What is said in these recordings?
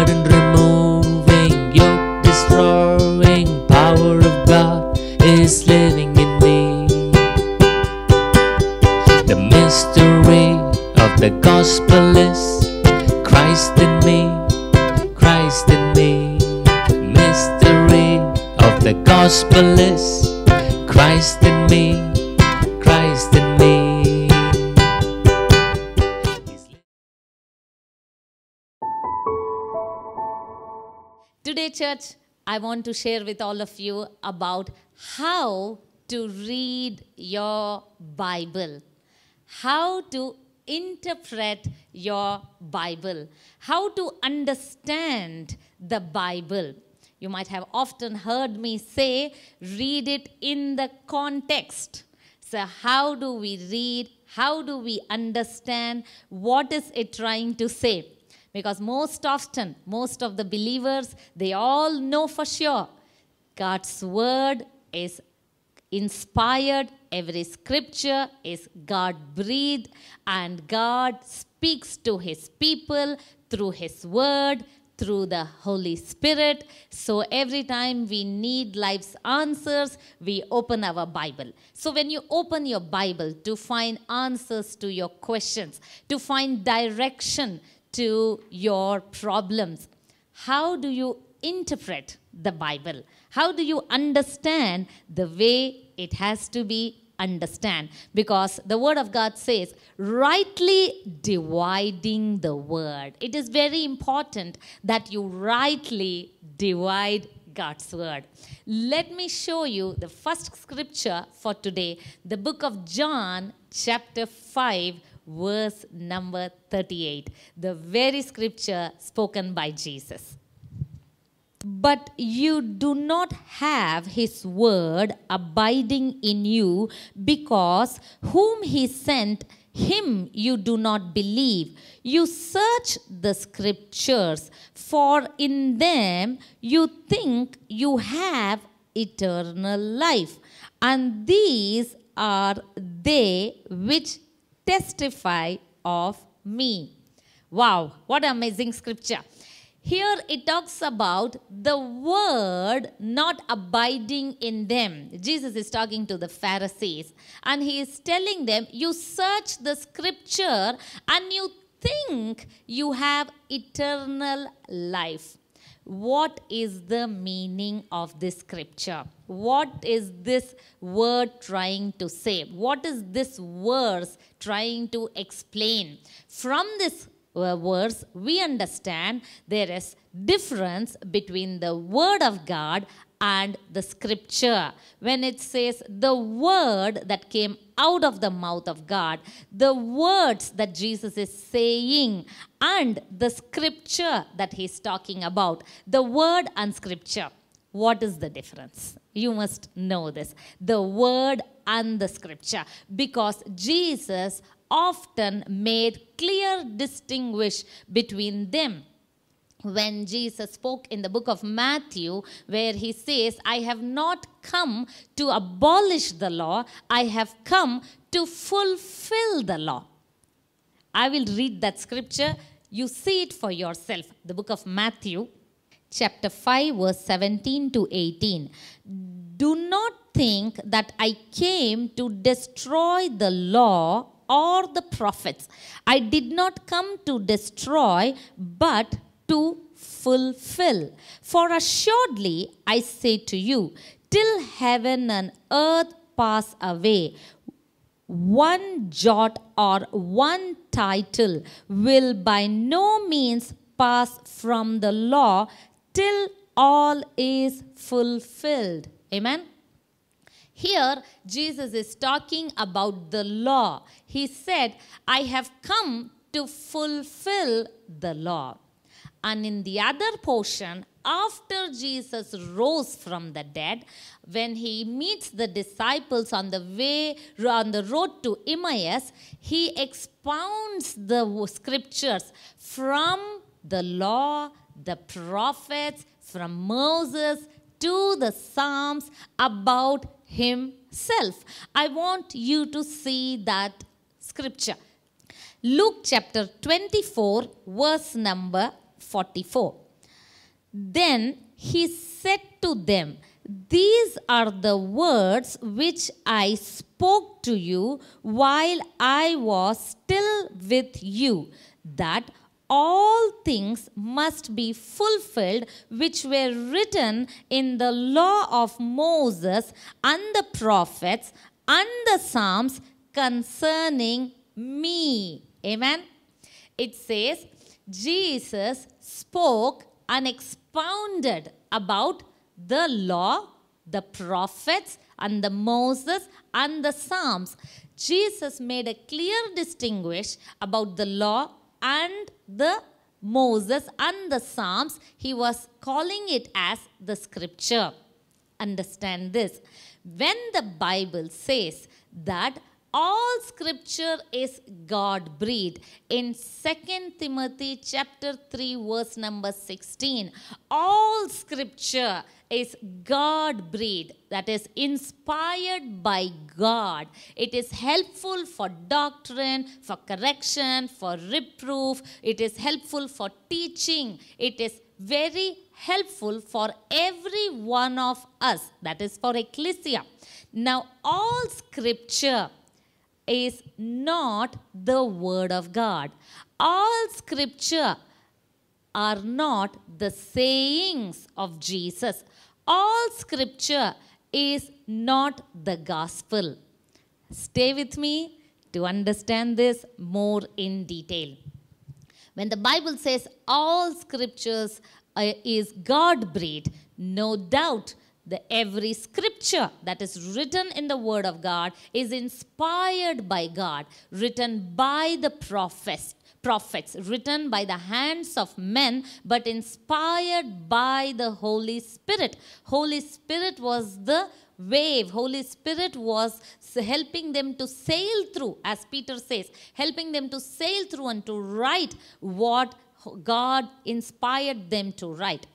pardon, removing yoke, destroying power of God is living in me. The mystery of the gospel is Christ in me, Christ in me. Mystery of the gospel is church, I want to share with all of you about how to read your Bible, how to interpret your Bible, how to understand the Bible. You might have often heard me say, read it in the context. So, how do we read? How do we understand? What is it trying to say? Because most often, most of the believers, they all know for sure God's word is inspired, every scripture is God breathed, and God speaks to his people through his word, through the Holy Spirit. So every time we need life's answers, we open our Bible. So when you open your Bible to find answers to your questions, to find direction to your problems. How do you interpret the Bible? How do you understand the way it has to be understand because the word of god says rightly dividing the word it is very important that you rightly divide god's word let me show you the first scripture for today the book of john chapter 5 verse number 38, the very scripture spoken by Jesus. But you do not have his word abiding in you because whom he sent, him you do not believe. You search the scriptures, for in them you think you have eternal life. And these are they which testify of me. Wow, what amazing scripture. Here it talks about the word not abiding in them. Jesus is talking to the Pharisees and he is telling them, You search the scripture and you think you have eternal life what is the meaning of this scripture? What is this word trying to say? What is this verse trying to explain? From this uh, verse, we understand there is difference between the word of God and the scripture. When it says the word that came out of the mouth of God, the words that Jesus is saying, and the scripture that he's talking about, the word and scripture. What is the difference? You must know this. The word and the scripture. Because Jesus often made clear distinguish between them when Jesus spoke in the book of Matthew, where he says, I have not come to abolish the law, I have come to fulfill the law. I will read that scripture. You see it for yourself. The book of Matthew, chapter 5, verse 17 to 18. Do not think that I came to destroy the law or the prophets. I did not come to destroy, but to fulfill. For assuredly I say to you, till heaven and earth pass away, one jot or one title will by no means pass from the law till all is fulfilled. Amen. Here, Jesus is talking about the law. He said, I have come to fulfill the law. And in the other portion, after Jesus rose from the dead, when he meets the disciples on the way on the road to Emmaus, he expounds the scriptures from the law, the prophets, from Moses to the Psalms about himself. I want you to see that scripture. Luke chapter 24, verse number 44. Then he said to them, These are the words which I spoke to you while I was still with you, that all things must be fulfilled which were written in the law of Moses and the prophets and the Psalms concerning me. Amen. It says, Jesus spoke and expounded about the law, the prophets, and the Moses and the Psalms. Jesus made a clear distinguish about the law and the Moses and the Psalms. He was calling it as the scripture. Understand this. When the Bible says that all scripture is god breathed in 2nd timothy chapter 3 verse number 16 all scripture is god breathed that is inspired by god it is helpful for doctrine for correction for reproof it is helpful for teaching it is very helpful for every one of us that is for ecclesia now all scripture is not the Word of God. All scripture are not the sayings of Jesus. All scripture is not the gospel. Stay with me to understand this more in detail. When the Bible says all scriptures is God breathed, no doubt the every scripture that is written in the word of god is inspired by god written by the prophets prophets written by the hands of men but inspired by the holy spirit holy spirit was the wave holy spirit was helping them to sail through as peter says helping them to sail through and to write what god inspired them to write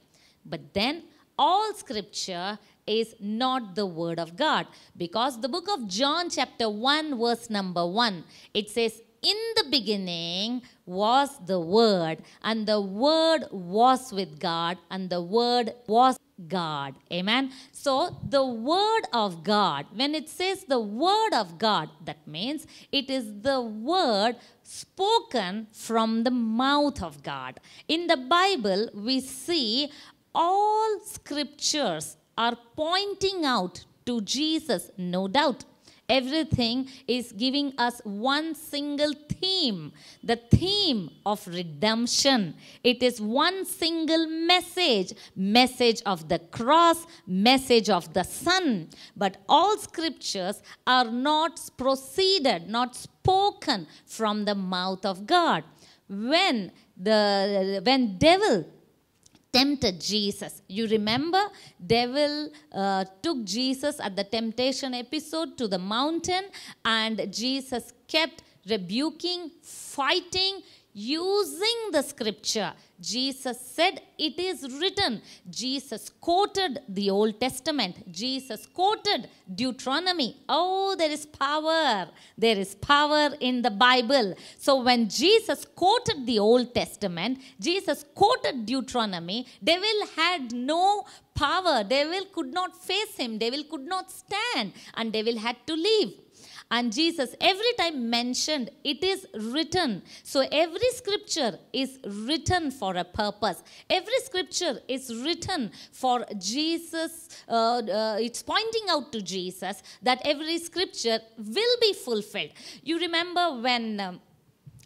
but then all scripture is not the word of God. Because the book of John, chapter 1, verse number 1, it says, In the beginning was the word, and the word was with God, and the word was God. Amen. So the word of God, when it says the word of God, that means it is the word spoken from the mouth of God. In the Bible, we see all scriptures are pointing out to Jesus, no doubt. Everything is giving us one single theme the theme of redemption. It is one single message message of the cross, message of the Son. But all scriptures are not proceeded, not spoken from the mouth of God. When the when devil tempted Jesus. You remember, devil uh, took Jesus at the temptation episode to the mountain and Jesus kept rebuking, fighting using the scripture. Jesus said, It is written. Jesus quoted the Old Testament. Jesus quoted Deuteronomy. Oh, there is power. There is power in the Bible. So, when Jesus quoted the Old Testament, Jesus quoted Deuteronomy, devil had no power. Devil could not face him. Devil could not stand. And devil had to leave. And Jesus every time mentioned, it is written. So every scripture is written for a purpose. Every scripture is written for Jesus. Uh, uh, it's pointing out to Jesus that every scripture will be fulfilled. You remember when. Um,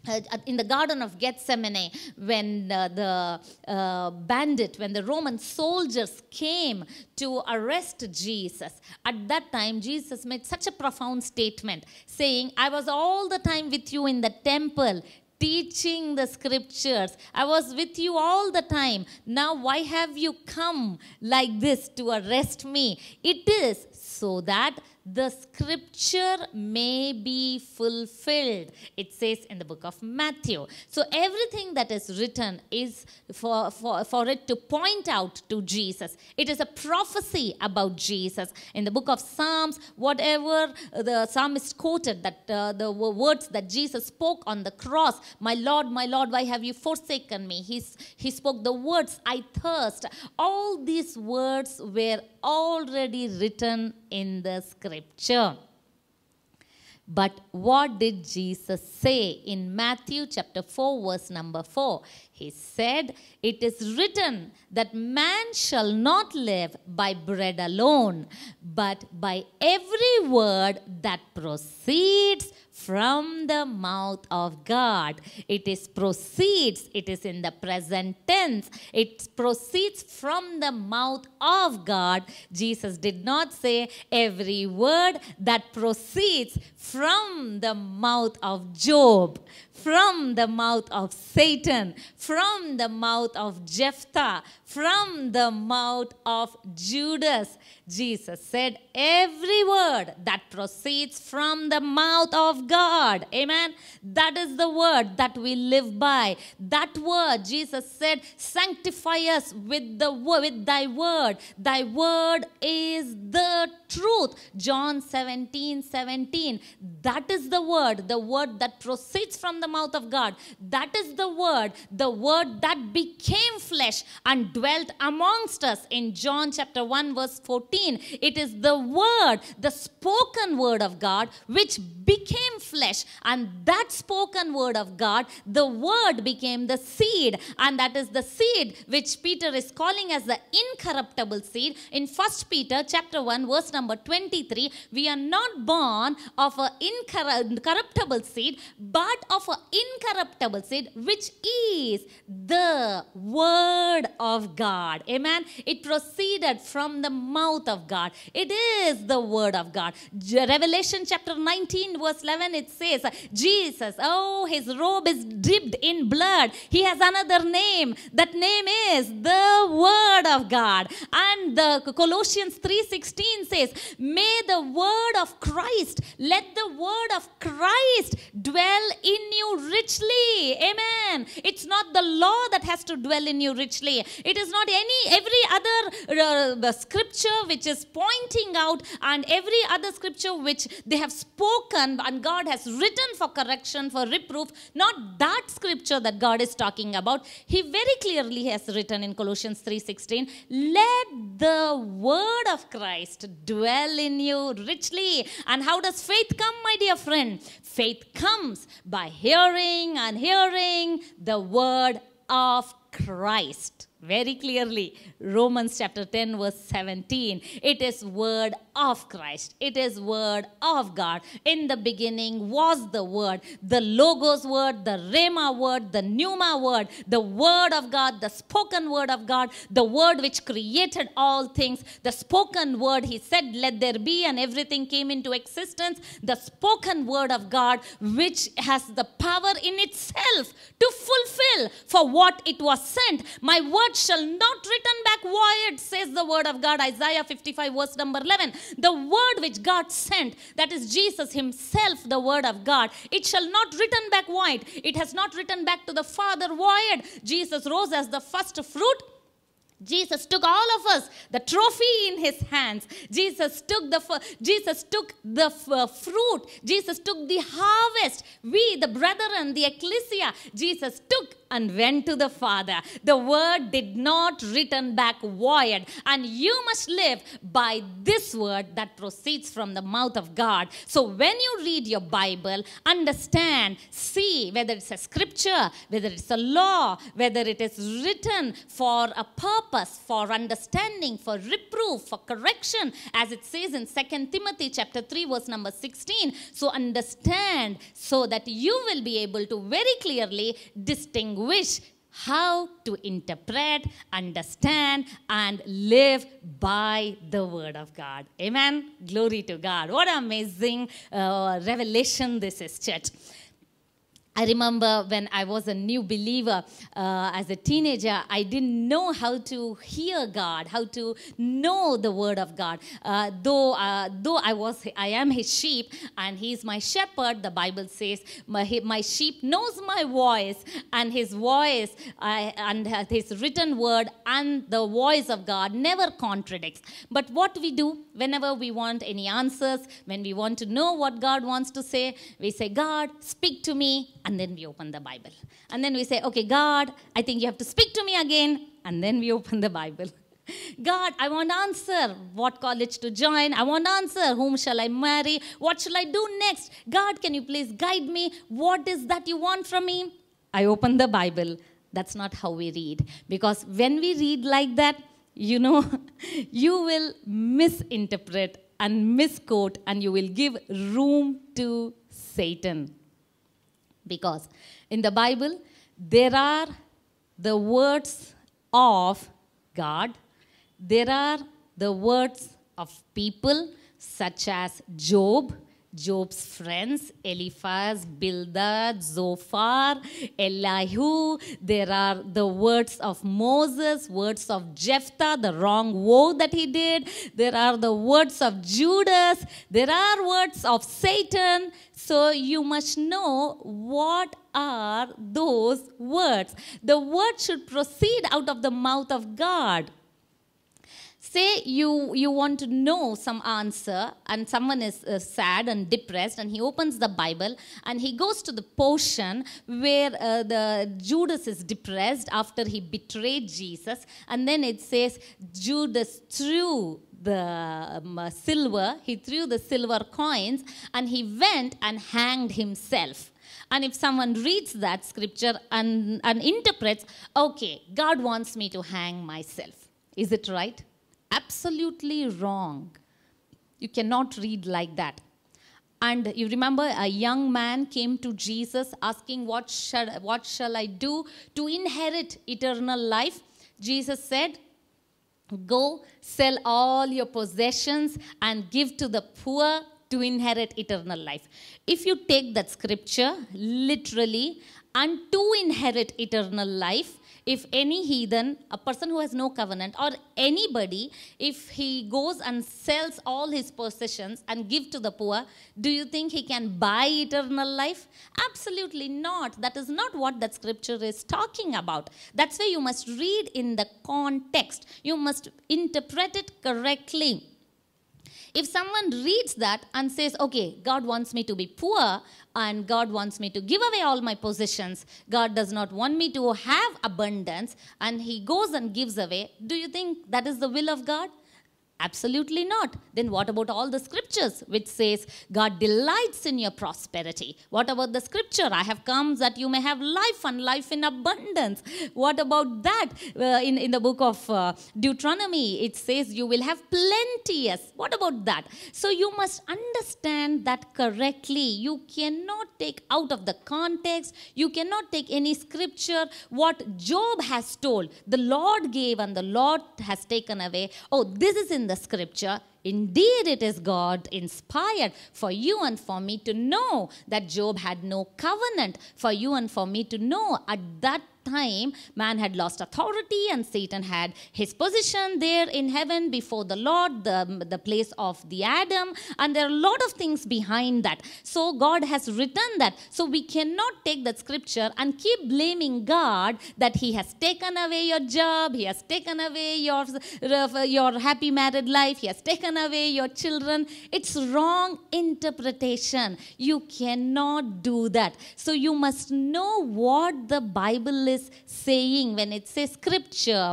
uh, in the Garden of Gethsemane, when the uh, bandit, when the Roman soldiers came to arrest Jesus, at that time Jesus made such a profound statement saying, I was all the time with you in the temple, teaching the scriptures. I was with you all the time. Now, why have you come like this to arrest me? It is so that the scripture may be fulfilled. It says in the book of Matthew. So everything that is written is for, for, for it to point out to Jesus. It is a prophecy about Jesus. In the book of Psalms, whatever uh, the psalmist quoted, that uh, the words that Jesus spoke on the cross, my Lord, my Lord, why have you forsaken me? He's, he spoke the words, I thirst. All these words were already written in the scripture. But what did Jesus say in Matthew chapter 4, verse number 4? He said, It is written that man shall not live by bread alone, but by every word that proceeds from the mouth of God. It is proceeds, it is in the present tense. It proceeds from the mouth of God. Jesus did not say every word that proceeds from the mouth of Job from the mouth of Satan, from the mouth of Jephthah, from the mouth of Judas. Jesus said, Every word that proceeds from the mouth of God, amen. That is the word that we live by. That word, Jesus said, Sanctify us with, the, with thy word. Thy word is the truth. John 17 17. That is the word, the word that proceeds from the mouth of God. That is the word, the word that became flesh and dwelt amongst us. In John chapter 1, verse 14, it is the word, the spoken word of God, which became flesh. And that spoken word of God, the word became the seed. And that is the seed which Peter is calling as the incorruptible seed. In 1 Peter chapter 1, verse number 23, we are not born of an incorruptible seed, but of an incorruptible seed, which is the Word of God. Amen. It proceeded from the mouth of God. It is the Word of God. Revelation chapter 19, verse 11, it says, Jesus, oh, his robe is dipped in blood. He has another name. That name is the Word of God. And the Colossians 3.16 says, may the Word of Christ, let the Word of Christ dwell in you you richly. Amen. It's not the law that has to dwell in you richly. It is not any every other uh, scripture which is pointing out and every other scripture which they have spoken and God has written for correction for reproof. Not that scripture that God is talking about. He very clearly has written in Colossians 3:16, "Let the word of Christ dwell in you richly." And how does faith come, my dear friend? Faith comes by his hearing and hearing the word of Christ. Very clearly, Romans chapter 10, verse 17. It is word of Christ. It is word of God. In the beginning was the word, the logos word, the rhema word, the pneuma word, the word of God, the spoken word of God, the word which created all things, the spoken word. He said, let there be and everything came into existence. The spoken word of God which has the power in itself to fulfill for what it was sent. My word shall not return back void, says the word of God. Isaiah 55 verse number 11 the word which God sent, that is Jesus himself, the word of God, it shall not return back void. It has not written back to the Father void. Jesus rose as the first fruit. Jesus took all of us the trophy in his hands. Jesus took the Jesus took the uh, fruit. Jesus took the harvest. We the brethren, the ecclesia, Jesus took and went to the Father. The word did not return back void. And you must live by this word that proceeds from the mouth of God. So when you read your Bible, understand, see whether it's a scripture, whether it's a law, whether it is written for a purpose, for understanding, for reproof, for correction, as it says in 2 Timothy chapter 3, verse number 16. So understand so that you will be able to very clearly distinguish Wish, how to interpret, understand, and live by the Word of God. Amen. Glory to God. What amazing uh, revelation this is, church. I remember when I was a new believer uh, as a teenager, I didn't know how to hear God, how to know the Word of God. Uh, though, uh, though I was, I am His sheep, and He is my shepherd. The Bible says, "My, my sheep knows my voice, and His voice and His written Word and the voice of God never contradicts." But what we do whenever we want any answers, when we want to know what God wants to say, we say, "God, speak to me." and then we open the Bible. And then we say, okay, God, I think you have to speak to me again. And then we open the Bible. God, I want answer. What college to join? I want answer. Whom shall I marry? What shall I do next? God, can you please guide me? What is that you want from me? I open the Bible. That's not how we read. Because when we read like that, you know, you will misinterpret and misquote and you will give room to Satan. Because in the Bible, there are the words of God, there are the words of people such as Job, Job's friends, Eliphaz, Bildad, Zophar, Elihu. There are the words of Moses, words of Jephthah, the wrong woe that he did. There are the words of Judas. There are words of Satan. So you must know what are those words. The word should proceed out of the mouth of God say you you want to know some answer and someone is uh, sad and depressed and he opens the bible and he goes to the portion where uh, the judas is depressed after he betrayed jesus and then it says judas threw the um, uh, silver he threw the silver coins and he went and hanged himself and if someone reads that scripture and, and interprets okay god wants me to hang myself is it right absolutely wrong. You cannot read like that. And you remember a young man came to Jesus asking, what shall, what shall I do to inherit eternal life? Jesus said, Go sell all your possessions and give to the poor to inherit eternal life. If you take that scripture literally and to inherit eternal life, if any heathen, a person who has no covenant, or anybody, if he goes and sells all his possessions and give to the poor, do you think he can buy eternal life? Absolutely not. That is not what that scripture is talking about. That's why you must read in the context. You must interpret it correctly. If someone reads that and says, okay, God wants me to be poor and God wants me to give away all my possessions, God does not want me to have abundance, and he goes and gives away, do you think that is the will of God? Absolutely not. Then what about all the scriptures which says God delights in your prosperity? What about the scripture? I have come that you may have life and life in abundance. What about that? Uh, in, in the book of uh, Deuteronomy, it says you will have plenteous. What about that? So you must understand that correctly. You cannot take out of the context. You cannot take any scripture. What Job has told, the Lord gave and the Lord has taken away. Oh, this is in the scripture. Indeed, it is God inspired for you and for me to know that Job had no covenant, for you and for me to know at that time, man had lost authority and Satan had his position there in heaven before the Lord, the, the place of the Adam. And there are a lot of things behind that. So God has written that. So we cannot take that scripture and keep blaming God that he has taken away your job, he has taken away your, your happy married life, he has taken away your children. It's wrong interpretation. You cannot do that. So you must know what the Bible is saying when it says scripture,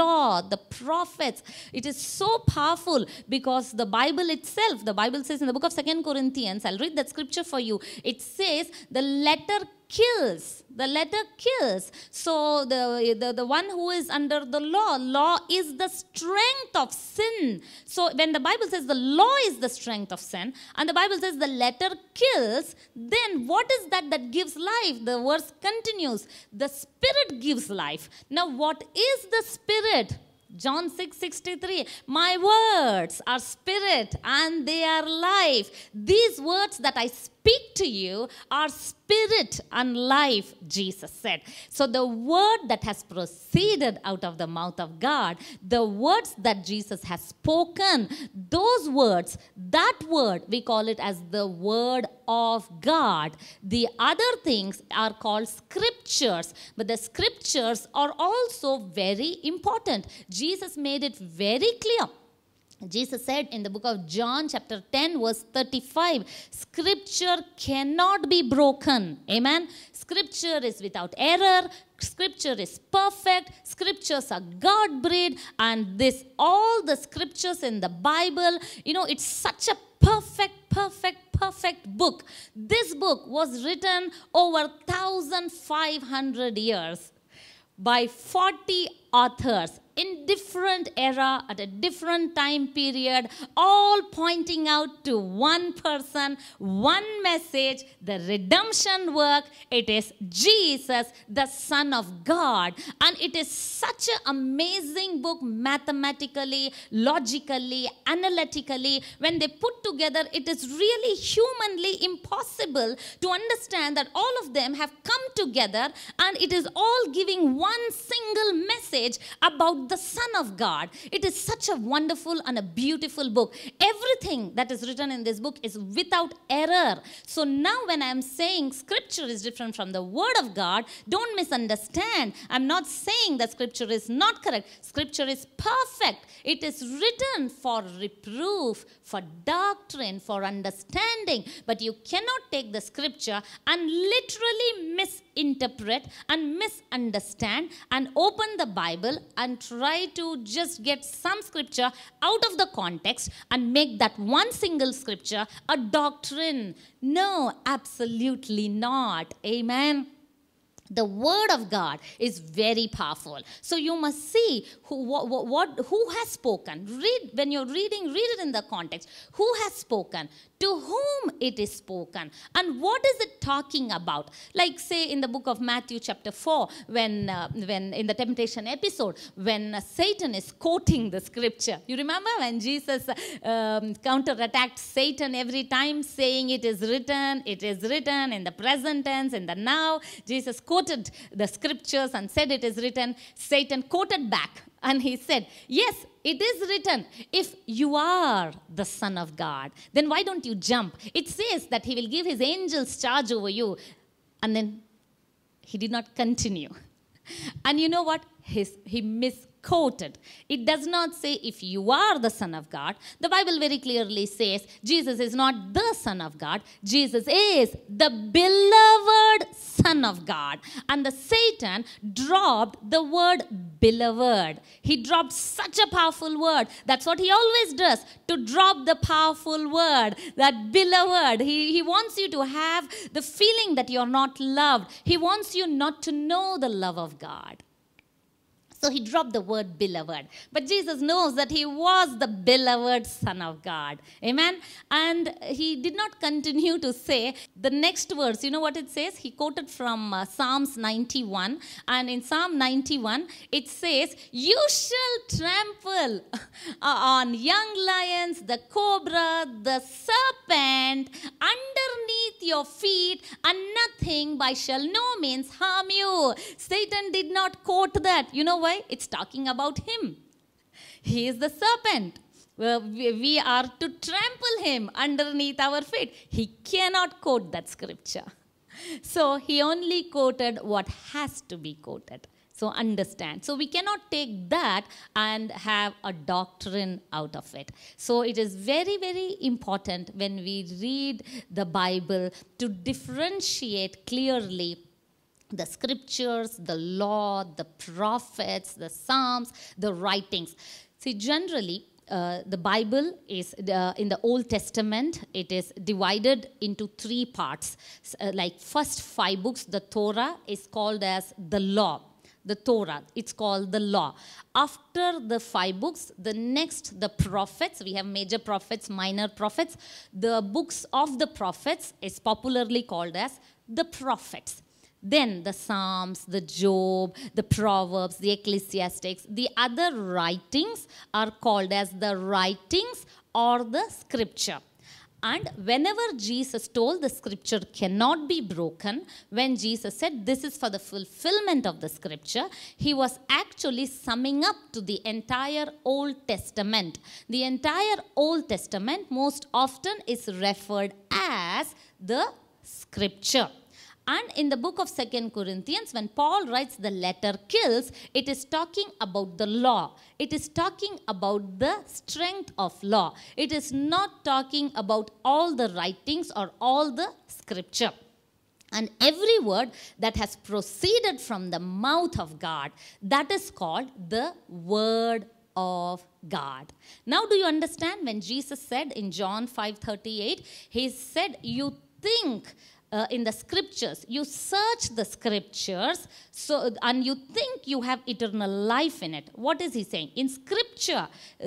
law, the prophets. It is so powerful because the Bible itself, the Bible says in the book of Second Corinthians, I'll read that scripture for you. It says, the letter kills. The letter kills. So the, the, the one who is under the law, law is the strength of sin. So when the Bible says the law is the strength of sin, and the Bible says the letter kills, then what is that that gives life? The verse continues. The spirit gives life. Now what is the spirit? John 6 63, my words are spirit and they are life. These words that I speak speak to you are spirit and life, Jesus said. So the word that has proceeded out of the mouth of God, the words that Jesus has spoken, those words, that word, we call it as the word of God. The other things are called scriptures, but the scriptures are also very important. Jesus made it very clear Jesus said in the book of John, chapter 10, verse 35, Scripture cannot be broken. Amen. Scripture is without error. Scripture is perfect. Scriptures are God breathed. And this, all the scriptures in the Bible, you know, it's such a perfect, perfect, perfect book. This book was written over 1,500 years by 40 authors in different era at a different time period all pointing out to one person one message the redemption work it is jesus the son of god and it is such an amazing book mathematically logically analytically when they put together it is really humanly impossible to understand that all of them have come together and it is all giving one single message about the Son of God. It is such a wonderful and a beautiful book. Everything that is written in this book is without error. So now, when I am saying scripture is different from the Word of God, don't misunderstand. I'm not saying that scripture is not correct, scripture is perfect. It is written for reproof, for doctrine, for understanding. But you cannot take the scripture and literally misunderstand Interpret and misunderstand and open the Bible and try to just get some scripture out of the context and make that one single scripture a doctrine. No, absolutely not. Amen. The word of God is very powerful. So you must see who, what, what, who has spoken. Read when you're reading, read it in the context. Who has spoken? to whom it is spoken. And what is it talking about? Like say in the book of Matthew chapter 4, when, uh, when in the temptation episode, when uh, Satan is quoting the scripture. You remember when Jesus uh, um, counterattacked Satan every time saying it is written, it is written in the present tense, in the now. Jesus quoted the scriptures and said it is written. Satan quoted back and he said, Yes, it is written, if you are the Son of God, then why don't you jump? It says that he will give his angels charge over you. And then he did not continue. And you know what? His, he missed quoted. It does not say if you are the Son of God. The Bible very clearly says Jesus is not the Son of God, Jesus is the beloved Son of God. And the Satan dropped the word beloved. He dropped such a powerful word. That's what he always does to drop the powerful word, that beloved. He, he wants you to have the feeling that you're not loved. He wants you not to know the love of God. So he dropped the word beloved. But Jesus knows that he was the beloved Son of God. Amen. And he did not continue to say the next verse. You know what it says? He quoted from uh, Psalms 91. And in Psalm 91, it says, You shall trample on young lions, the cobra, the serpent underneath your feet, and nothing by shall no means harm you. Satan did not quote that. You know why? It's talking about him. He is the serpent. We are to trample him underneath our feet. He cannot quote that scripture. So he only quoted what has to be quoted. So understand. So we cannot take that and have a doctrine out of it. So it is very, very important when we read the Bible to differentiate clearly the scriptures, the law, the prophets, the Psalms, the writings. See, generally, uh, the Bible is uh, in the Old Testament, it is divided into three parts. Uh, like first five books, the Torah is called as the law. The Torah, it's called the law. After the five books, the next, the prophets, we have major prophets, minor prophets. The books of the prophets is popularly called as the prophets. Then the Psalms, the Job, the Proverbs, the Ecclesiastics, the other writings are called as the writings or the scripture. And whenever Jesus told the scripture cannot be broken, when Jesus said this is for the fulfillment of the scripture, he was actually summing up to the entire Old Testament. The entire Old Testament most often is referred as the scripture. And in the book of Second Corinthians, when Paul writes the letter kills, it is talking about the law. It is talking about the strength of law. It is not talking about all the writings or all the scripture. And every word that has proceeded from the mouth of God, that is called the word of God. Now do you understand when Jesus said in John 5:38, he said, You think uh, in the scriptures. You search the scriptures so, and you think you have eternal life in it. What is he saying? In scripture, uh,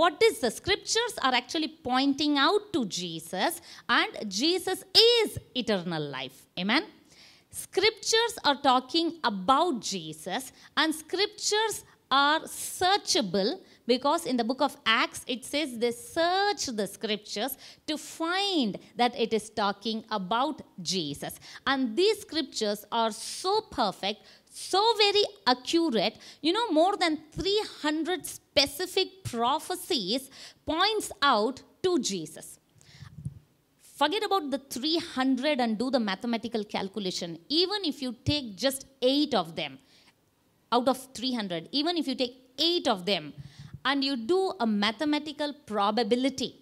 what is the scriptures are actually pointing out to Jesus and Jesus is eternal life. Amen. Scriptures are talking about Jesus and scriptures are searchable because in the book of Acts, it says they search the scriptures to find that it is talking about Jesus. And these scriptures are so perfect, so very accurate you know more than 300 specific prophecies points out to jesus forget about the 300 and do the mathematical calculation even if you take just 8 of them out of 300 even if you take 8 of them and you do a mathematical probability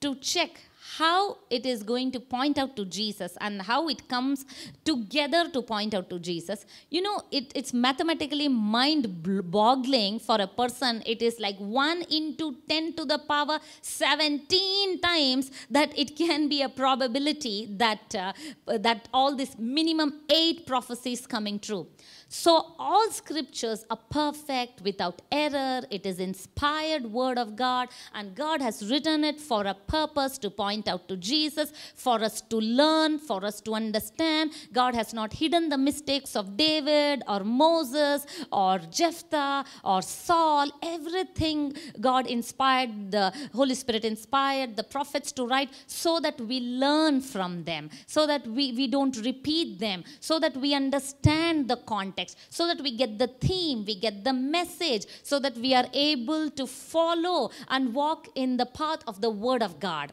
to check how it is going to point out to Jesus and how it comes together to point out to Jesus. You know, it, it's mathematically mind boggling for a person. It is like 1 into 10 to the power 17 times that it can be a probability that, uh, that all this minimum 8 prophecies coming true. So all scriptures are perfect, without error. It is inspired word of God, and God has written it for a purpose to point out to Jesus, for us to learn, for us to understand. God has not hidden the mistakes of David or Moses or Jephthah or Saul. Everything God inspired, the Holy Spirit inspired the prophets to write so that we learn from them, so that we, we don't repeat them, so that we understand the context context so that we get the theme, we get the message, so that we are able to follow and walk in the path of the Word of God.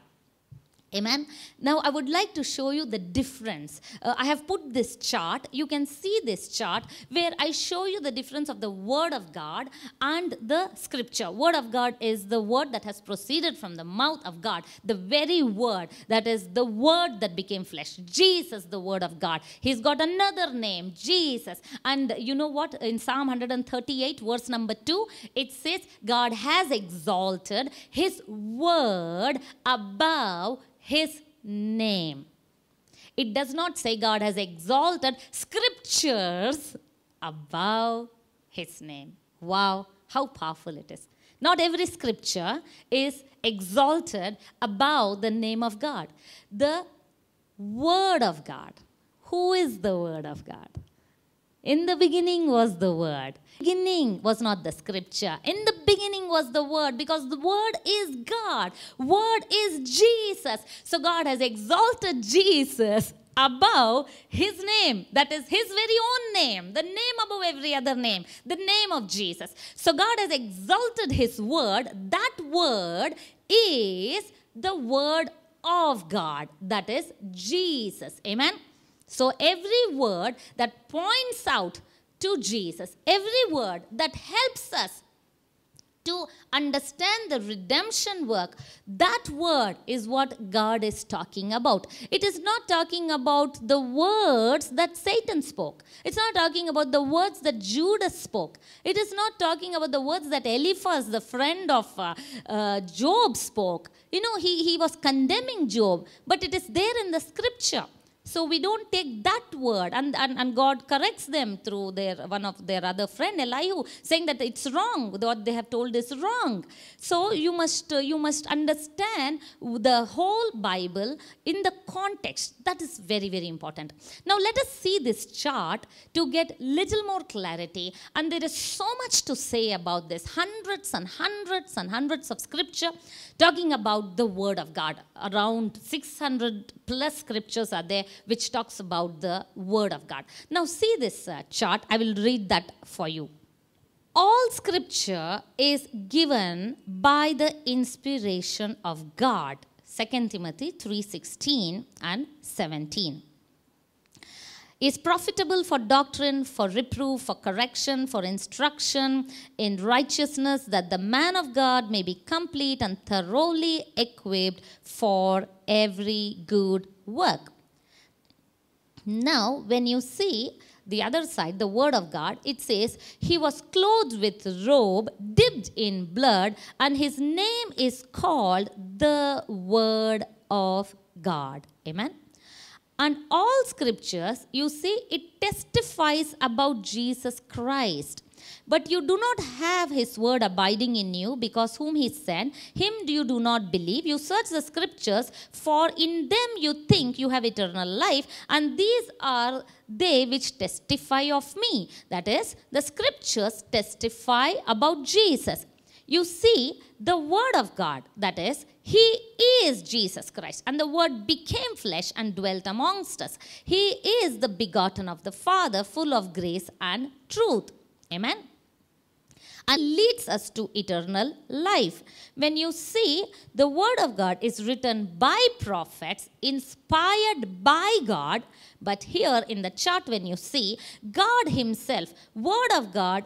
Amen. Now I would like to show you the difference. Uh, I have put this chart. You can see this chart where I show you the difference of the word of God and the scripture. Word of God is the word that has proceeded from the mouth of God. The very word that is the word that became flesh. Jesus, the word of God. He's got another name, Jesus. And you know what? In Psalm 138 verse number 2, it says God has exalted his word above his name. It does not say God has exalted scriptures above his name. Wow, how powerful it is. Not every scripture is exalted above the name of God. The Word of God. Who is the Word of God? In the beginning was the Word. Beginning was not the scripture. In the beginning was the Word because the Word is God. Word is Jesus. So God has exalted Jesus above his name. That is his very own name, the name above every other name, the name of Jesus. So God has exalted his word. That word is the word of God, that is Jesus. Amen. So every word that points out to Jesus, every word that helps us to understand the redemption work, that word is what God is talking about. It is not talking about the words that Satan spoke. It's not talking about the words that Judas spoke. It is not talking about the words that Eliphaz, the friend of uh, uh, Job, spoke. You know, he, he was condemning Job, but it is there in the scripture. So we don't take that word, and, and, and God corrects them through their one of their other friend Elihu, saying that it's wrong. What they have told is wrong. So you must uh, you must understand the whole Bible in the context. That is very very important. Now let us see this chart to get little more clarity. And there is so much to say about this. Hundreds and hundreds and hundreds of scripture talking about the Word of God. Around 600 plus scriptures are there which talks about the Word of God. Now, see this uh, chart. I will read that for you. All scripture is given by the inspiration of God. 2 Timothy 3:16 and 17 is profitable for doctrine, for reproof, for correction, for instruction in righteousness, that the man of God may be complete and thoroughly equipped for every good work. Now, when you see the other side, the word of God, it says, He was clothed with robe dipped in blood, and his name is called the Word of God. Amen. And all scriptures, you see, it testifies about Jesus Christ. But you do not have his word abiding in you, because whom he sent, him do you do not believe. You search the scriptures, for in them you think you have eternal life, and these are they which testify of me. That is, the scriptures testify about Jesus. You see, the word of God, that is, he is Jesus Christ. And the Word became flesh and dwelt amongst us. He is the begotten of the Father, full of grace and truth. Amen. And leads us to eternal life. When you see the word of God is written by prophets, inspired by God, but here in the chart when you see God himself, word of God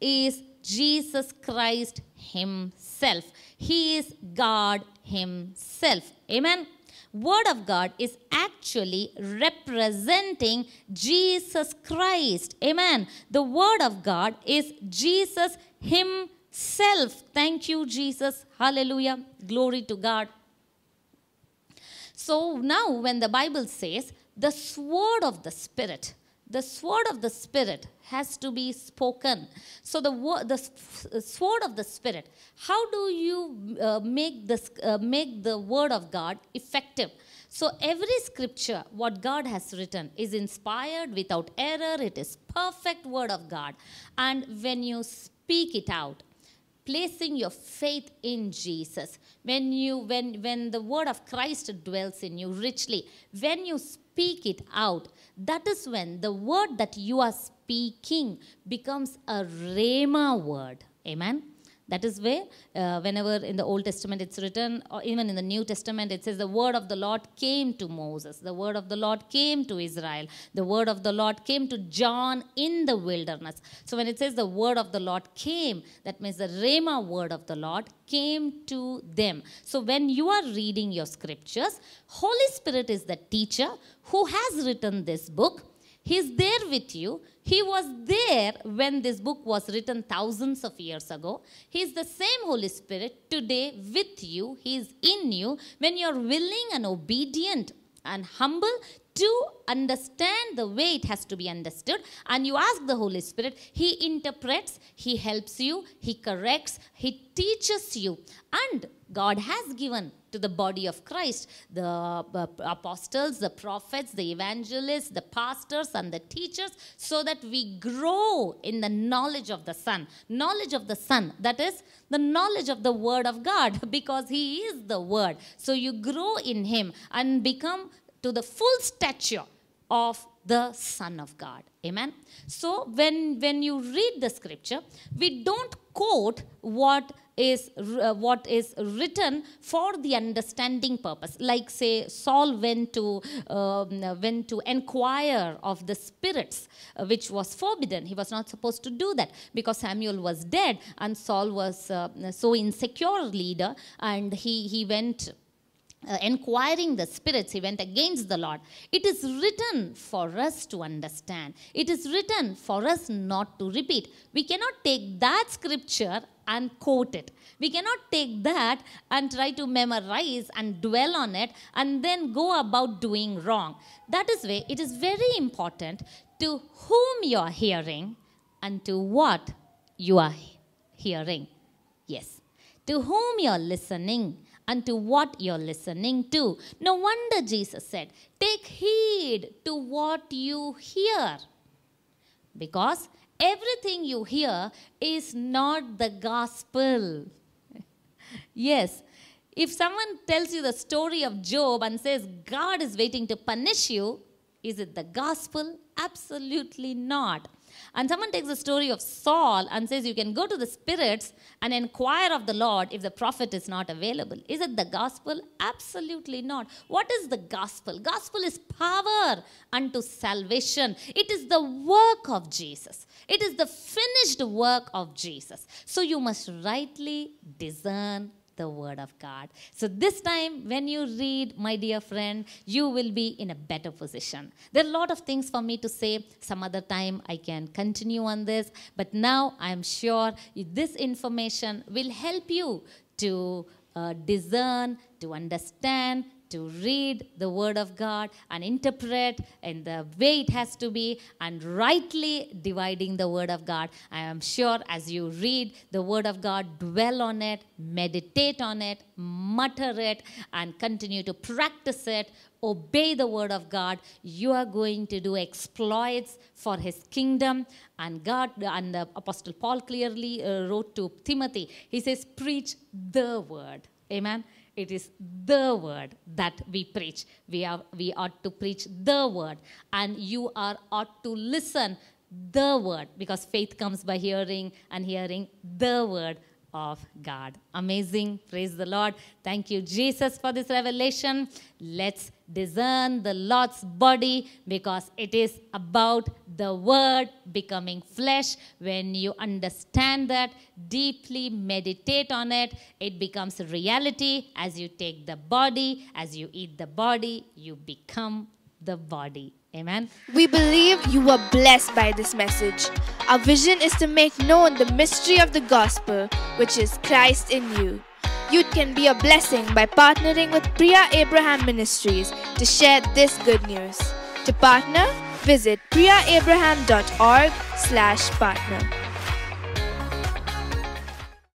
is Jesus Christ himself. He is God himself. Amen word of God is actually representing Jesus Christ. Amen. The word of God is Jesus himself. Thank you, Jesus. Hallelujah. Glory to God. So now when the Bible says the sword of the Spirit, the sword of the Spirit, has to be spoken. So the the sword of the spirit. How do you uh, make this uh, make the word of God effective? So every scripture, what God has written, is inspired without error. It is perfect word of God, and when you speak it out, placing your faith in Jesus. When you when when the word of Christ dwells in you richly, when you speak speak it out. That is when the word that you are speaking becomes a Rhema word. Amen. That is where, uh, whenever in the Old Testament it's written, or even in the New Testament, it says, The word of the Lord came to Moses, the word of the Lord came to Israel, the word of the Lord came to John in the wilderness. So when it says the word of the Lord came, that means the Rhema word of the Lord came to them. So when you are reading your scriptures, Holy Spirit is the teacher who has written this book He's there with you. He was there when this book was written thousands of years ago. He's the same Holy Spirit today with you. He's in you. When you're willing and obedient and humble to understand the way it has to be understood and you ask the holy spirit he interprets he helps you he corrects he teaches you and God has given to the body of Christ. The apostles, the prophets, the evangelists, the pastors, and the teachers, so that we grow in the knowledge of the Son. Knowledge of the Son, that is the knowledge of the Word of God, because He is the Word. So you grow in Him and become to the full stature of the Son of God. Amen. So when, when you read the scripture, we don't quote what is uh, what is written for the understanding purpose like say saul went to um, went to inquire of the spirits uh, which was forbidden he was not supposed to do that because samuel was dead and saul was uh, so insecure leader and he he went uh, inquiring the spirits, he went against the Lord. It is written for us to understand. It is written for us not to repeat. We cannot take that scripture and quote it. We cannot take that and try to memorize and dwell on it and then go about doing wrong. That is why it is very important to whom you are hearing and to what you are hearing. Yes. To whom you are listening and to what you're listening to. No wonder Jesus said, Take heed to what you hear. Because everything you hear is not the gospel. yes, if someone tells you the story of Job and says God is waiting to punish you, is it the gospel? Absolutely not. And someone takes the story of Saul and says, You can go to the spirits and inquire of the Lord if the prophet is not available. Is it the gospel? Absolutely not. What is the gospel? Gospel is power unto salvation, it is the work of Jesus, it is the finished work of Jesus. So you must rightly discern the Word of God. So, this time when you read, my dear friend, you will be in a better position. There are a lot of things for me to say. Some other time I can continue on this, but now I'm sure this information will help you to uh, discern, to understand, to read the Word of God and interpret in the way it has to be and rightly dividing the Word of God. I am sure as you read the Word of God, dwell on it, meditate on it, mutter it, and continue to practice it. Obey the word of God. You are going to do exploits for his kingdom. And God and the Apostle Paul clearly uh, wrote to Timothy. He says, Preach the word. Amen. It is the word that we preach. We, are, we ought to preach the word, and you are ought to listen the word because faith comes by hearing and hearing the word of God. Amazing. Praise the Lord. Thank you, Jesus, for this revelation. Let's discern the Lord's body because it is about the word becoming flesh. When you understand that, deeply meditate on it, it becomes reality. As you take the body, as you eat the body, you become the body. Amen. We believe you were blessed by this message. Our vision is to make known the mystery of the gospel, which is Christ in you. Youth can be a blessing by partnering with Priya Abraham Ministries to share this good news. To partner, visit priyaabraham.org slash partner.